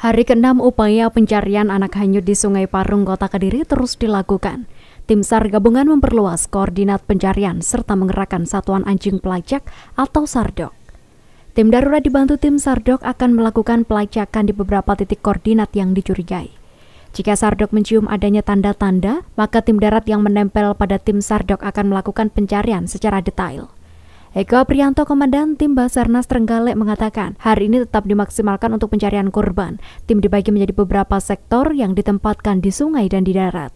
Hari ke-6 upaya pencarian anak hanyut di Sungai Parung, Kota Kediri terus dilakukan. Tim SAR gabungan memperluas koordinat pencarian serta mengerahkan satuan anjing pelacak atau sardok. Tim darurat dibantu tim sardok akan melakukan pelacakan di beberapa titik koordinat yang dicurigai. Jika sardok mencium adanya tanda-tanda, maka tim darat yang menempel pada tim sardok akan melakukan pencarian secara detail. Eko Prianto, Komandan Tim Basarnas Trenggalek mengatakan, hari ini tetap dimaksimalkan untuk pencarian korban. Tim dibagi menjadi beberapa sektor yang ditempatkan di sungai dan di darat.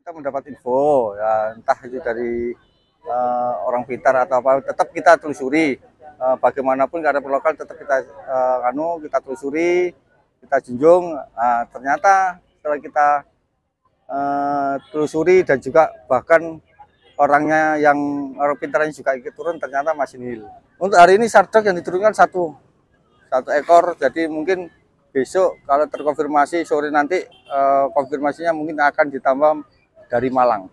Kita mendapat info, ya, entah itu dari uh, orang pintar atau apa, tetap kita telusuri. Uh, bagaimanapun karena lokal tetap kita uh, anu kita telusuri, kita junjung. Uh, ternyata setelah kita uh, telusuri dan juga bahkan orangnya yang orang pintarnya juga ikut turun ternyata masih nihil. Untuk hari ini sardok yang diturunkan satu satu ekor, jadi mungkin besok kalau terkonfirmasi sore nanti eh, konfirmasinya mungkin akan ditambah dari Malang.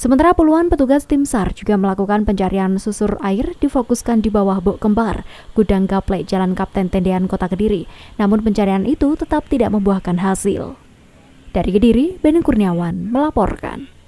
Sementara puluhan petugas tim SAR juga melakukan pencarian susur air difokuskan di bawah Bok Kembar, Gudang Gaplek Jalan Kapten Tendean Kota Kediri. Namun pencarian itu tetap tidak membuahkan hasil. Dari Kediri, Beni Kurniawan melaporkan.